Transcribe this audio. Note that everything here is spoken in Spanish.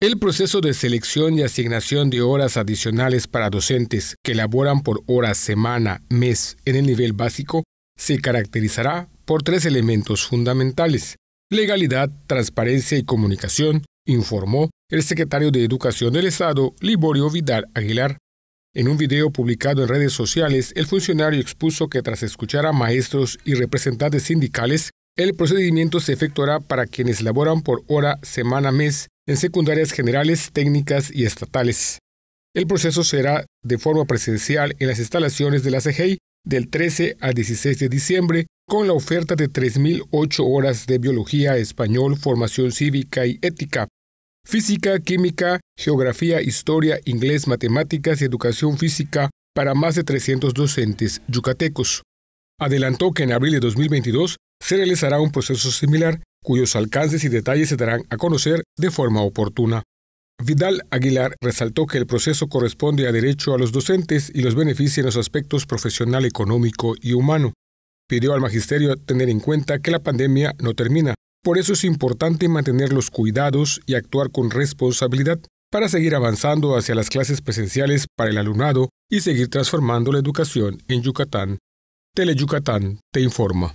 El proceso de selección y asignación de horas adicionales para docentes que laboran por hora, semana, mes en el nivel básico se caracterizará por tres elementos fundamentales. Legalidad, transparencia y comunicación, informó el secretario de Educación del Estado, Liborio Vidal Aguilar. En un video publicado en redes sociales, el funcionario expuso que tras escuchar a maestros y representantes sindicales, el procedimiento se efectuará para quienes laboran por hora, semana, mes en secundarias generales, técnicas y estatales. El proceso será de forma presencial en las instalaciones de la CGI del 13 al 16 de diciembre con la oferta de 3.008 horas de biología, español, formación cívica y ética, física, química, geografía, historia, inglés, matemáticas y educación física para más de 300 docentes yucatecos. Adelantó que en abril de 2022 se realizará un proceso similar cuyos alcances y detalles se darán a conocer de forma oportuna. Vidal Aguilar resaltó que el proceso corresponde a derecho a los docentes y los beneficia en los aspectos profesional, económico y humano. Pidió al magisterio tener en cuenta que la pandemia no termina, por eso es importante mantener los cuidados y actuar con responsabilidad para seguir avanzando hacia las clases presenciales para el alumnado y seguir transformando la educación en Yucatán. Yucatán te informa.